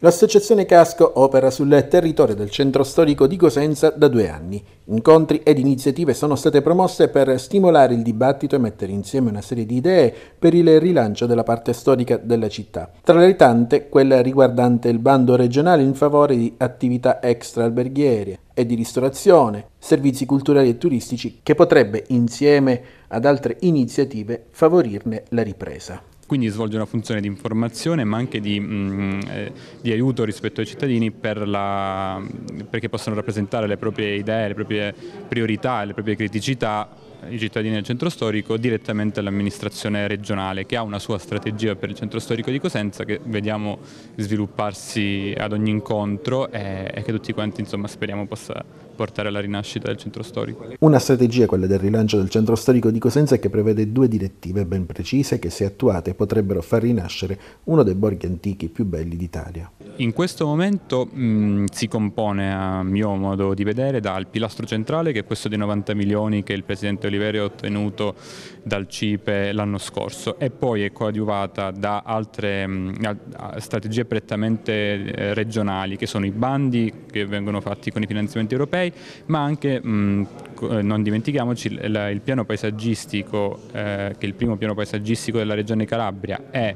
L'associazione Casco opera sul territorio del centro storico di Cosenza da due anni. Incontri ed iniziative sono state promosse per stimolare il dibattito e mettere insieme una serie di idee per il rilancio della parte storica della città. Tra le tante, quella riguardante il bando regionale in favore di attività extra-alberghiere e di ristorazione, servizi culturali e turistici, che potrebbe, insieme ad altre iniziative, favorirne la ripresa quindi svolge una funzione di informazione ma anche di, mh, mm, eh, di aiuto rispetto ai cittadini per la, perché possano rappresentare le proprie idee, le proprie priorità, le proprie criticità eh, i cittadini del centro storico direttamente all'amministrazione regionale che ha una sua strategia per il centro storico di Cosenza che vediamo svilupparsi ad ogni incontro e, eh, e che tutti quanti insomma, speriamo possa portare alla rinascita del centro storico. Una strategia, quella del rilancio del centro storico di Cosenza, che prevede due direttive ben precise che se attuate potrebbero far rinascere uno dei borghi antichi più belli d'Italia. In questo momento mh, mm, si compone, a mio modo di vedere, dal pilastro centrale, che è questo dei 90 milioni che il Presidente Oliveri ha ottenuto dal CIPE l'anno scorso, e poi è coadiuvata da altre mh, mm, strategie prettamente eh, regionali, che sono i bandi che vengono fatti con i finanziamenti europei, europei, ma anche, mh, mm, eh, non dimentichiamoci, il, il piano paesaggistico, eh, che il primo piano paesaggistico della regione Calabria è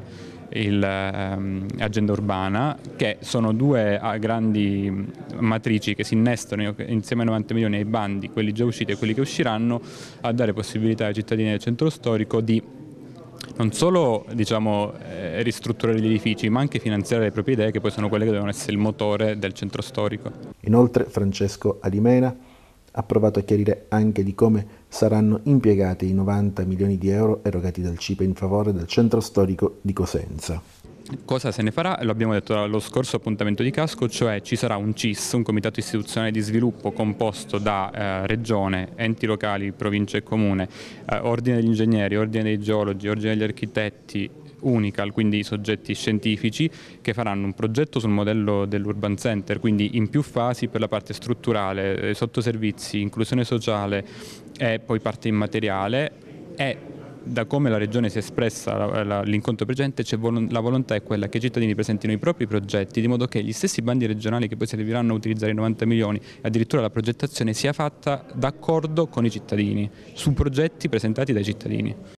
l'agenda ehm, um, urbana, che sono due uh, grandi mm, matrici che si innestano insieme ai 90 milioni ai bandi, quelli già usciti e quelli che usciranno, a dare possibilità ai cittadini del centro storico di non solo diciamo, eh, ristrutturare gli edifici ma anche finanziare le proprie idee che poi sono quelle che devono essere il motore del centro storico. Inoltre Francesco Alimena ha provato a chiarire anche di come saranno impiegati i 90 milioni di euro erogati dal CIPE in favore del centro storico di Cosenza. Cosa se ne farà? Lo abbiamo detto allo scorso appuntamento di casco, cioè ci sarà un CIS, un comitato istituzionale di sviluppo composto da eh, regione, enti locali, provincia e comune, eh, ordine degli ingegneri, ordine dei geologi, ordine degli architetti, Unical, quindi soggetti scientifici che faranno un progetto sul modello dell'Urban Center, quindi in più fasi per la parte strutturale, eh, sottoservizi, inclusione sociale e poi parte immateriale e da come la Regione si è espressa all'incontro precedente, vol la volontà è quella che i cittadini presentino i propri progetti, di modo che gli stessi bandi regionali che poi serviranno a utilizzare i 90 milioni, e addirittura la progettazione sia fatta d'accordo con i cittadini, su progetti presentati dai cittadini.